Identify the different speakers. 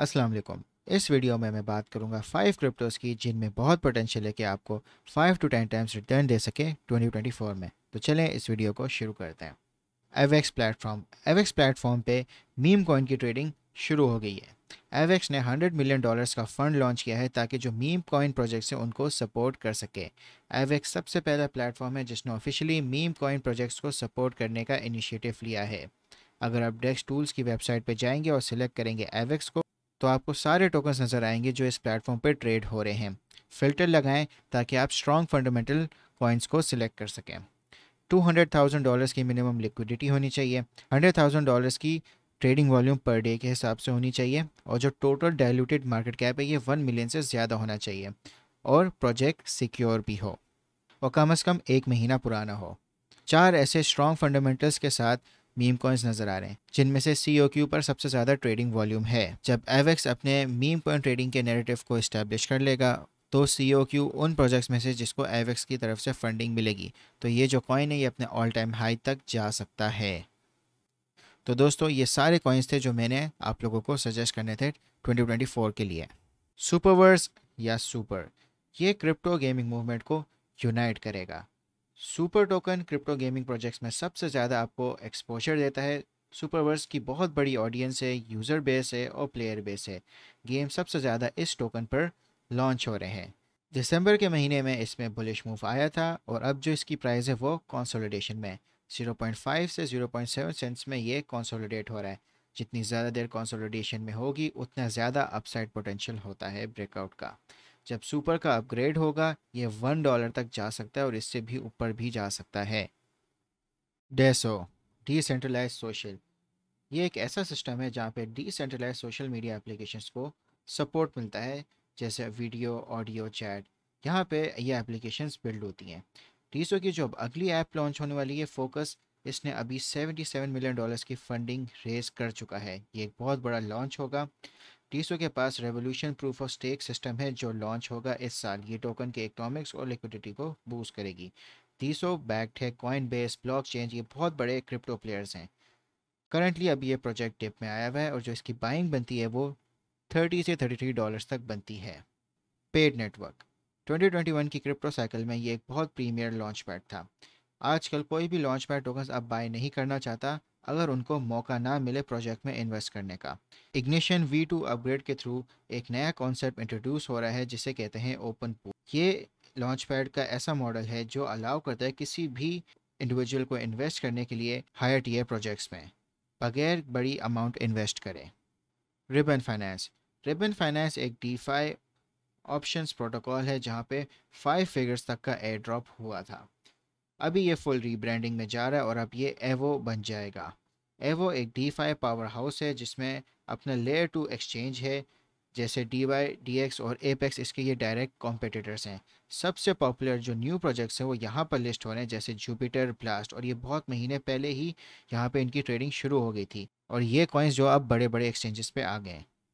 Speaker 1: अस्सलाम वालेकुम इस वीडियो में मैं बात करूंगा फाइव क्रिप्टोज़ की जिनमें बहुत पोटेंशियल है कि आपको five to ten times return दे सके 2024 में तो चलें इस वीडियो को शुरू करते हैं एवेक्स प्लेटफॉर्म एवेक्स प्लेटफॉर्म पे मीम कॉइन की ट्रेडिंग शुरू हो गई है एवेक्स ने 100 मिलियन डॉलर्स का फंड लॉन्च किया है ताकि जो मीम कॉइन प्रोजेक्ट हैं उनको सपोर्ट कर सके एवेक्स सबसे पहला प्लेटफॉर्म है जिसने ऑफिशियली मीम कॉइन प्रोजेक्ट्स को सपोर्ट करने का इनिशिएटिव लिया है अगर आप डेस्क टूल्स की वेबसाइट पर जाएंगे और सिलेक्ट करेंगे एवेक्स को तो आपको सारे टोकन्स नज़र आएंगे जो इस प्लेटफॉर्म पर ट्रेड हो रहे हैं फ़िल्टर लगाएं ताकि आप स्ट्रॉन्ग फंडामेंटल कॉइन्स को सिलेक्ट कर सकें टू हंड्रेड थाउजेंड डॉलर्स की मिनिमम लिक्विडिटी होनी चाहिए हंड्रेड थाउजेंड डॉलर्स की ट्रेडिंग वॉल्यूम पर डे के हिसाब से होनी चाहिए और जो टोटल डायलूटेड मार्केट कैप है ये वन मिलियन से ज़्यादा होना चाहिए और प्रोजेक्ट सिक्योर भी हो और कम अज़ कम एक महीना पुराना हो चार ऐसे स्ट्रॉन्ग फंडामेंटल्स के साथ मीम कॉइन्स नजर आ रहे हैं जिनमें से सी क्यू पर सबसे ज़्यादा ट्रेडिंग वॉल्यूम है जब एवेक्स अपने मीम कॉइन ट्रेडिंग के नेरेटिव को इस्टेब्लिश कर लेगा तो सी ओ क्यू उन प्रोजेक्ट्स में से जिसको एवेक्स की तरफ से फंडिंग मिलेगी तो ये जो कॉइन है ये अपने ऑल टाइम हाई तक जा सकता है तो दोस्तों ये सारे कॉइन्स थे जो मैंने आप लोगों को सजेस्ट करने थे 2024 के लिए सुपरवर्स या सुपर ये क्रिप्टो गेमिंग मूवमेंट को यूनाइट करेगा super token crypto gaming projects में सबसे ज़्यादा आपको एक्सपोजर देता है सुपरवर्स की बहुत बड़ी ऑडियंस है यूज़र बेस है और प्लेयर बेस है गेम सबसे ज़्यादा इस टोकन पर लॉन्च हो रहे हैं दिसंबर के महीने में इसमें बुलिश मूव आया था और अब जो इसकी प्राइस है वो कॉन्सोलिडेशन में 0.5 से 0.7 सेंट्स में ये कॉन्सोलिडेट हो रहा है जितनी ज़्यादा देर कॉन्सोलिडेशन में होगी उतना ज़्यादा अपसाइड पोटेंशियल होता है ब्रेकआउट का जब सुपर का अपग्रेड होगा ये वन डॉलर तक जा सकता है और इससे भी ऊपर भी जा सकता है डेसो डिसेंट्रलाइज सोशल ये एक ऐसा सिस्टम है जहाँ पे डिसेंट्रलाइज सोशल मीडिया एप्लीकेशंस को सपोर्ट मिलता है जैसे वीडियो ऑडियो चैट यहाँ पे ये एप्लीकेशंस बिल्ड होती हैं डीसो की जो अगली ऐप लॉन्च होने वाली है फोकस इसने अभी 77 मिलियन डॉलर्स की फंडिंग रेज कर चुका है ये एक बहुत बड़ा लॉन्च होगा टीसो के पास revolution proof of stake system है जो लॉन्च होगा इस साल ये टोकन के इकोनॉमिक्स और लिक्विडिटी को बूस्ट करेगी टीसो बैक्ड है कॉइन बेस ब्लॉक चेंज ये बहुत बड़े क्रिप्टो प्लेयर्स हैं करंटली अभी ये प्रोजेक्ट टिप में आया हुआ है और जो इसकी बाइंग बनती है वो थर्टी से थर्टी थ्री डॉलर्स तक बनती है पेड नेटवर्क 2021 की क्रिप्टो साइकिल में ये एक बहुत प्रीमियर लॉन्च पैड था आजकल कोई भी लॉन्च पैड टोकन अब बाय नहीं करना चाहता अगर उनको मौका ना मिले प्रोजेक्ट में इन्वेस्ट करने का इग्निशन वी टू अपग्रेड के थ्रू एक नया कॉन्सेप्ट इंट्रोड्यूस हो रहा है जिसे कहते हैं ओपन पूल ये लॉन्च पैड का ऐसा मॉडल है जो अलाउ करता है किसी भी इंडिविजुअल को इन्वेस्ट करने के लिए हायर टीयर प्रोजेक्ट्स में बगैर बड़ी अमाउंट इन्वेस्ट करें रिबन फाइनेंस रिबन फाइनेंस एक डीफाई ऑप्शंस प्रोटोकॉल है जहाँ पे फाइव फिगर्स तक का एयर ड्रॉप हुआ था अभी ये फुल रीब्रांडिंग में जा रहा है और अब ये एवो बन जाएगा एवो एक डी फाइव पावर हाउस है जिसमें अपना लेयर टू एक्सचेंज है जैसे डी वाई डी एक्स और एपेक्स इसके ये डायरेक्ट कॉम्पिटिटर्स हैं सबसे पॉपुलर जो न्यू प्रोजेक्ट्स हैं वो यहाँ पर लिस्ट हो रहे हैं जैसे जुपिटर ब्लास्ट और ये बहुत महीने पहले ही यहाँ पर इनकी ट्रेडिंग शुरू हो गई थी और ये कॉइन्स जो अब बड़े बड़े एक्सचेंजेस पे आ गए हैं